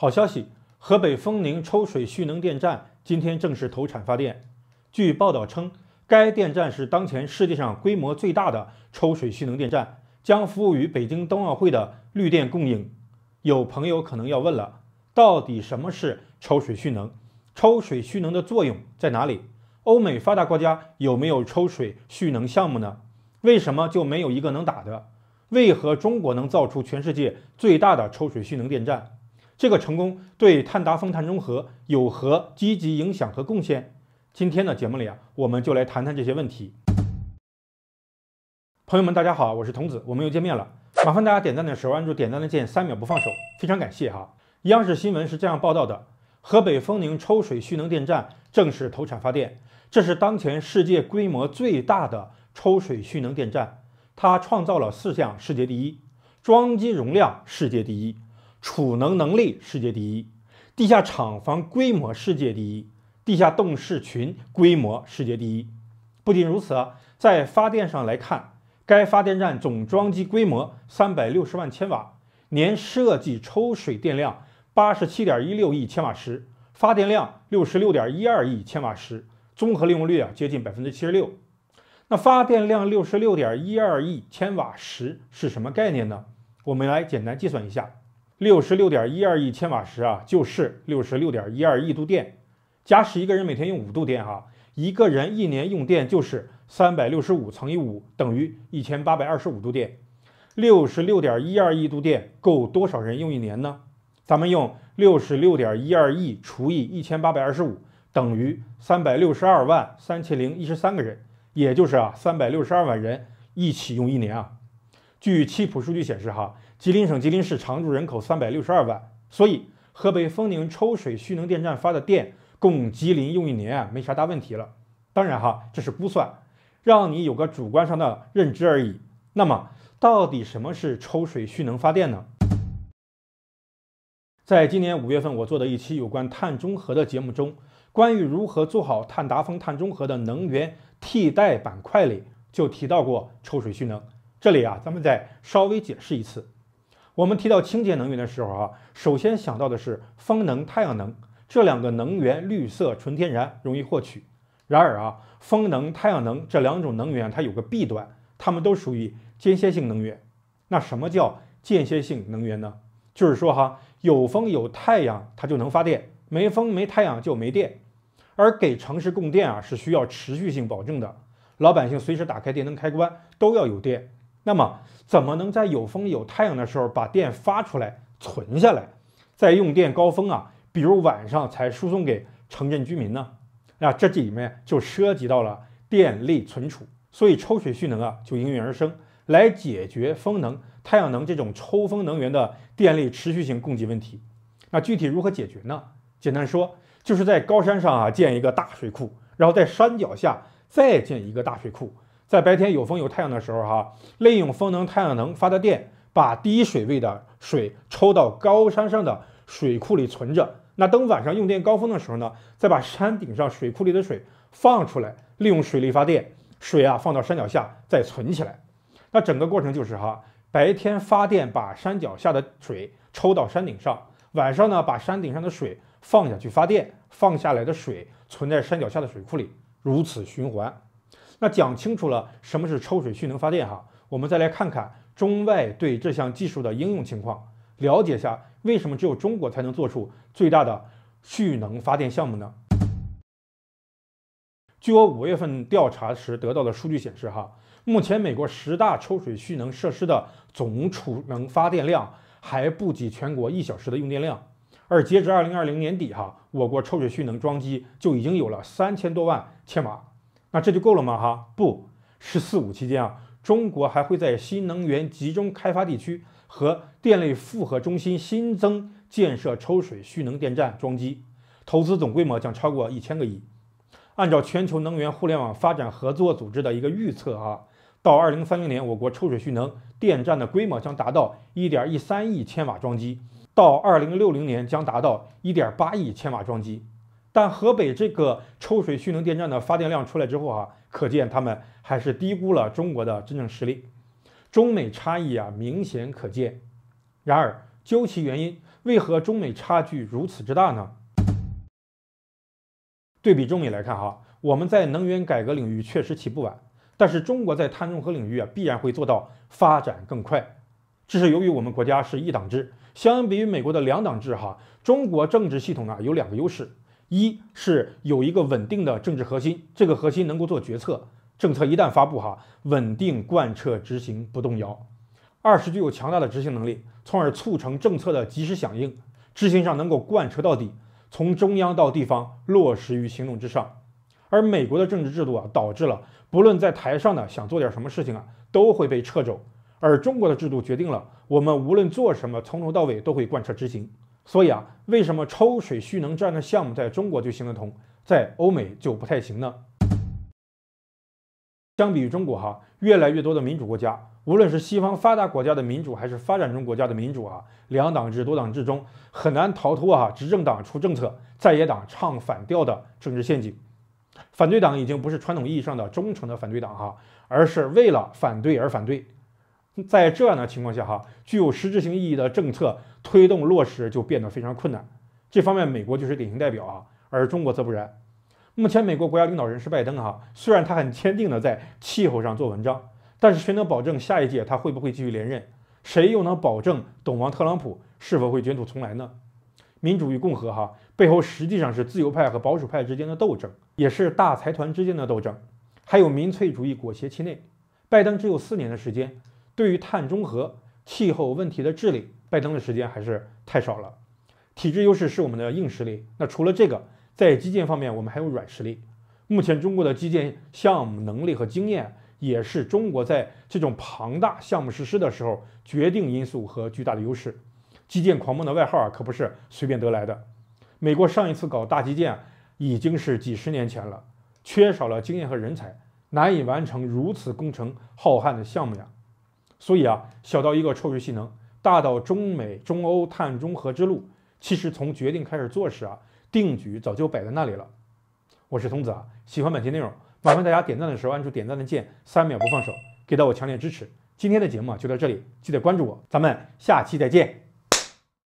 好消息！河北丰宁抽水蓄能电站今天正式投产发电。据报道称，该电站是当前世界上规模最大的抽水蓄能电站，将服务于北京冬奥会的绿电供应。有朋友可能要问了：到底什么是抽水蓄能？抽水蓄能的作用在哪里？欧美发达国家有没有抽水蓄能项目呢？为什么就没有一个能打的？为何中国能造出全世界最大的抽水蓄能电站？这个成功对碳达峰、碳中和有何积极影响和贡献？今天的节目里啊，我们就来谈谈这些问题。朋友们，大家好，我是童子，我们又见面了。麻烦大家点赞的时候按住点赞的键，三秒不放手，非常感谢哈。央视新闻是这样报道的：河北丰宁抽水蓄能电站正式投产发电，这是当前世界规模最大的抽水蓄能电站，它创造了四项世界第一，装机容量世界第一。储能能力世界第一，地下厂房规模世界第一，地下洞室群规模世界第一。不仅如此啊，在发电上来看，该发电站总装机规模三百六十万千瓦，年设计抽水电量八十七点一六亿千瓦时，发电量六十六点一二亿千瓦时，综合利用率啊接近百分之七十六。那发电量六十六点一二亿千瓦时是什么概念呢？我们来简单计算一下。六十六点一二亿千瓦时啊，就是六十六点一二亿度电。假使一个人每天用五度电，哈，一个人一年用电就是三百六十五乘以五等于一千八百二十五度电。六十六点一二亿度电够多少人用一年呢？咱们用六十六点一二亿除以一千八百二十五，等于三百六十二万三千零一十三个人，也就是啊，三百六十二万人一起用一年啊。据七普数据显示，哈。吉林省吉林市常住人口三百六十二万，所以河北丰宁抽水蓄能电站发的电供吉林用一年啊，没啥大问题了。当然哈，这是估算，让你有个主观上的认知而已。那么，到底什么是抽水蓄能发电呢？在今年五月份我做的一期有关碳中和的节目中，关于如何做好碳达峰、碳中和的能源替代板块里就提到过抽水蓄能。这里啊，咱们再稍微解释一次。我们提到清洁能源的时候，啊，首先想到的是风能、太阳能这两个能源，绿色、纯天然、容易获取。然而啊，风能、太阳能这两种能源它有个弊端，它们都属于间歇性能源。那什么叫间歇性能源呢？就是说哈，有风有太阳它就能发电，没风没太阳就没电。而给城市供电啊，是需要持续性保证的，老百姓随时打开电灯开关都要有电。那么，怎么能在有风有太阳的时候把电发出来存下来，在用电高峰啊，比如晚上才输送给城镇居民呢？那这里面就涉及到了电力存储，所以抽水蓄能啊就应运而生，来解决风能、太阳能这种抽风能源的电力持续性供给问题。那具体如何解决呢？简单说，就是在高山上啊建一个大水库，然后在山脚下再建一个大水库。在白天有风有太阳的时候，哈，利用风能、太阳能发的电，把低水位的水抽到高山上的水库里存着。那等晚上用电高峰的时候呢，再把山顶上水库里的水放出来，利用水力发电。水啊，放到山脚下再存起来。那整个过程就是哈，白天发电把山脚下的水抽到山顶上，晚上呢把山顶上的水放下去发电，放下来的水存在山脚下的水库里，如此循环。那讲清楚了什么是抽水蓄能发电哈，我们再来看看中外对这项技术的应用情况，了解下为什么只有中国才能做出最大的蓄能发电项目呢？据我五月份调查时得到的数据显示哈，目前美国十大抽水蓄能设施的总储能发电量还不及全国一小时的用电量，而截止二零二零年底哈，我国抽水蓄能装机就已经有了三千多万千瓦。那这就够了吗？哈，不十四五”期间啊，中国还会在新能源集中开发地区和电力负荷中心新增建设抽水蓄能电站装机，投资总规模将超过一千个亿。按照全球能源互联网发展合作组织的一个预测啊，到二零三零年，我国抽水蓄能电站的规模将达到一点一三亿千瓦装机；到二零六零年，将达到一点八亿千瓦装机。但河北这个抽水蓄能电站的发电量出来之后啊，可见他们还是低估了中国的真正实力，中美差异啊明显可见。然而究其原因，为何中美差距如此之大呢？对比中美来看哈，我们在能源改革领域确实起步晚，但是中国在碳中和领域啊必然会做到发展更快。这是由于我们国家是一党制，相比于美国的两党制哈，中国政治系统呢有两个优势。一是有一个稳定的政治核心，这个核心能够做决策，政策一旦发布哈，稳定贯彻执行不动摇；二是具有强大的执行能力，从而促成政策的及时响应，执行上能够贯彻到底，从中央到地方落实于行动之上。而美国的政治制度啊，导致了不论在台上的想做点什么事情啊，都会被掣肘；而中国的制度决定了我们无论做什么，从头到尾都会贯彻执行。所以啊，为什么抽水蓄能这样的项目在中国就行得通，在欧美就不太行呢？相比于中国哈，越来越多的民主国家，无论是西方发达国家的民主，还是发展中国家的民主啊，两党制、多党制中很难逃脱哈执政党出政策，在野党唱反调的政治陷阱。反对党已经不是传统意义上的忠诚的反对党哈，而是为了反对而反对。在这样的情况下，哈，具有实质性意义的政策推动落实就变得非常困难。这方面，美国就是典型代表啊，而中国则不然。目前，美国国家领导人是拜登，哈，虽然他很坚定的在气候上做文章，但是谁能保证下一届他会不会继续连任？谁又能保证懂王特朗普是否会卷土重来呢？民主与共和，哈，背后实际上是自由派和保守派之间的斗争，也是大财团之间的斗争，还有民粹主义裹挟其内。拜登只有四年的时间。对于碳中和、气候问题的治理，拜登的时间还是太少了。体制优势是我们的硬实力。那除了这个，在基建方面，我们还有软实力。目前中国的基建项目能力和经验，也是中国在这种庞大项目实施的时候决定因素和巨大的优势。基建狂魔的外号啊，可不是随便得来的。美国上一次搞大基建已经是几十年前了，缺少了经验和人才，难以完成如此工程浩瀚的项目呀。所以啊，小到一个臭水性能，大到中美中欧碳中和之路，其实从决定开始做时啊，定局早就摆在那里了。我是童子啊，喜欢本期内容，麻烦大家点赞的时候按住点赞的键三秒不放手，给到我强烈支持。今天的节目啊就到这里，记得关注我，咱们下期再见。